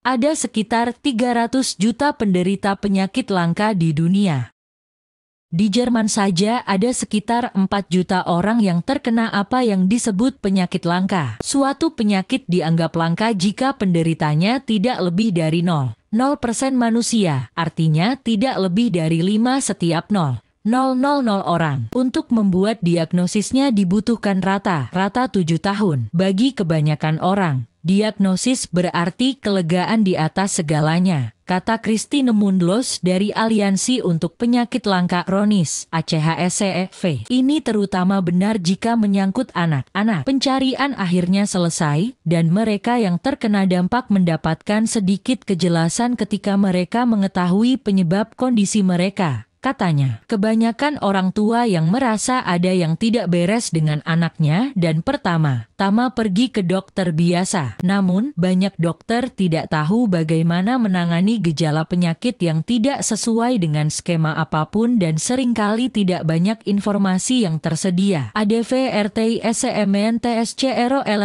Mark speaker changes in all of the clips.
Speaker 1: ada sekitar 300 juta penderita penyakit langka di dunia. Di Jerman saja ada sekitar 4 juta orang yang terkena apa yang disebut penyakit langka. Suatu penyakit dianggap langka jika penderitanya tidak lebih dari 0. 0% manusia, artinya tidak lebih dari 5 setiap 0. 000 orang. Untuk membuat diagnosisnya dibutuhkan rata-rata 7 tahun. Bagi kebanyakan orang, Diagnosis berarti kelegaan di atas segalanya, kata Christine Mundlos dari Aliansi untuk Penyakit Langka Kronis (ACHSEV). E Ini terutama benar jika menyangkut anak-anak. Pencarian akhirnya selesai dan mereka yang terkena dampak mendapatkan sedikit kejelasan ketika mereka mengetahui penyebab kondisi mereka. Katanya, kebanyakan orang tua yang merasa ada yang tidak beres dengan anaknya dan pertama, Tama pergi ke dokter biasa. Namun, banyak dokter tidak tahu bagaimana menangani gejala penyakit yang tidak sesuai dengan skema apapun dan seringkali tidak banyak informasi yang tersedia. ADV RTI SMN e e TSCRO e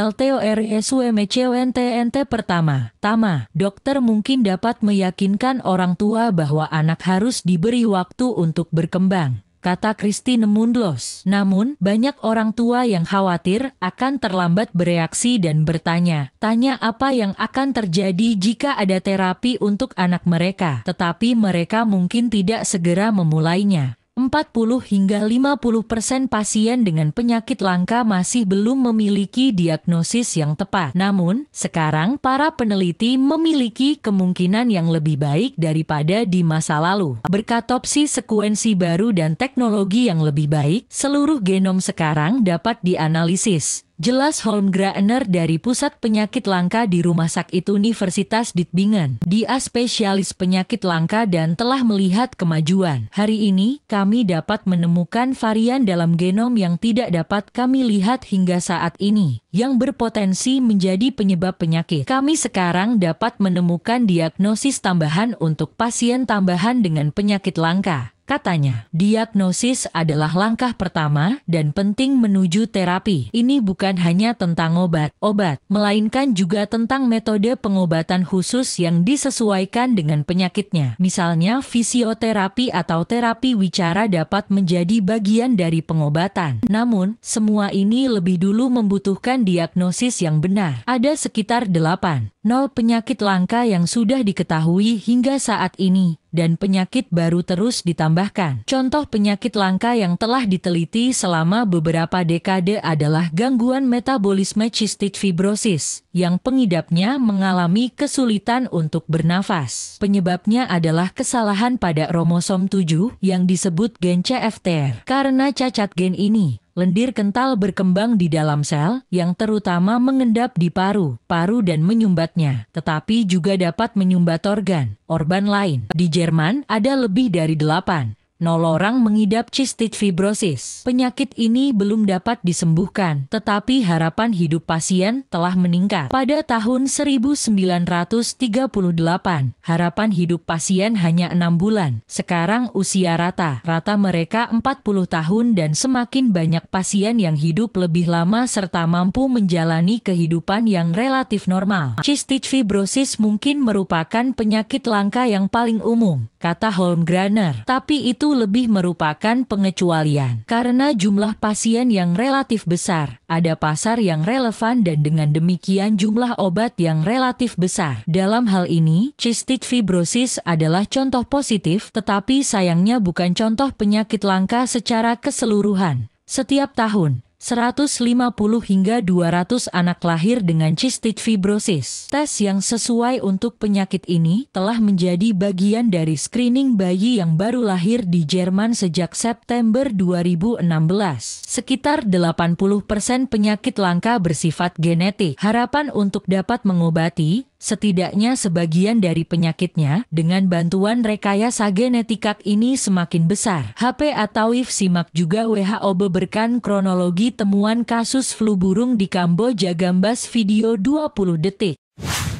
Speaker 1: pertama. Tama, dokter mungkin dapat meyakinkan orang tua bahwa anak harus diberi waktu untuk berkembang kata Christine Mundlos. Namun, banyak orang tua yang khawatir akan terlambat bereaksi dan bertanya. Tanya apa yang akan terjadi jika ada terapi untuk anak mereka, tetapi mereka mungkin tidak segera memulainya. 40 hingga 50 persen pasien dengan penyakit langka masih belum memiliki diagnosis yang tepat. Namun, sekarang para peneliti memiliki kemungkinan yang lebih baik daripada di masa lalu. Berkat opsi sekuensi baru dan teknologi yang lebih baik, seluruh genom sekarang dapat dianalisis. Jelas Holmgraner dari Pusat Penyakit Langka di Rumah Sakit Universitas Ditbingen. Dia spesialis penyakit langka dan telah melihat kemajuan. Hari ini, kami dapat menemukan varian dalam genom yang tidak dapat kami lihat hingga saat ini, yang berpotensi menjadi penyebab penyakit. Kami sekarang dapat menemukan diagnosis tambahan untuk pasien tambahan dengan penyakit langka. Katanya, diagnosis adalah langkah pertama dan penting menuju terapi. Ini bukan hanya tentang obat-obat, melainkan juga tentang metode pengobatan khusus yang disesuaikan dengan penyakitnya. Misalnya, fisioterapi atau terapi wicara dapat menjadi bagian dari pengobatan. Namun, semua ini lebih dulu membutuhkan diagnosis yang benar. Ada sekitar 8 nol penyakit langka yang sudah diketahui hingga saat ini, dan penyakit baru terus ditambahkan. Contoh penyakit langka yang telah diteliti selama beberapa dekade adalah gangguan metabolisme cystic fibrosis, yang pengidapnya mengalami kesulitan untuk bernafas. Penyebabnya adalah kesalahan pada kromosom 7 yang disebut gen CFTR. Karena cacat gen ini, lendir kental berkembang di dalam sel yang terutama mengendap di paru, paru dan menyumbatnya, tetapi juga dapat menyumbat organ, organ lain. Di Jerman ada lebih dari delapan. Nol orang mengidap cystic fibrosis. Penyakit ini belum dapat disembuhkan, tetapi harapan hidup pasien telah meningkat. Pada tahun 1938, harapan hidup pasien hanya enam bulan. Sekarang usia rata. Rata mereka 40 tahun dan semakin banyak pasien yang hidup lebih lama serta mampu menjalani kehidupan yang relatif normal. Cystic fibrosis mungkin merupakan penyakit langka yang paling umum kata Holmgrener. Tapi itu lebih merupakan pengecualian. Karena jumlah pasien yang relatif besar, ada pasar yang relevan dan dengan demikian jumlah obat yang relatif besar. Dalam hal ini, cystic fibrosis adalah contoh positif, tetapi sayangnya bukan contoh penyakit langka secara keseluruhan. Setiap tahun, 150 hingga 200 anak lahir dengan cystic fibrosis. Tes yang sesuai untuk penyakit ini telah menjadi bagian dari screening bayi yang baru lahir di Jerman sejak September 2016. Sekitar 80% penyakit langka bersifat genetik. Harapan untuk dapat mengobati setidaknya sebagian dari penyakitnya dengan bantuan rekayasa genetika ini semakin besar. HP atau IF simak juga WHO beberkan kronologi temuan kasus flu burung di Kamboja Gambas video 20 detik.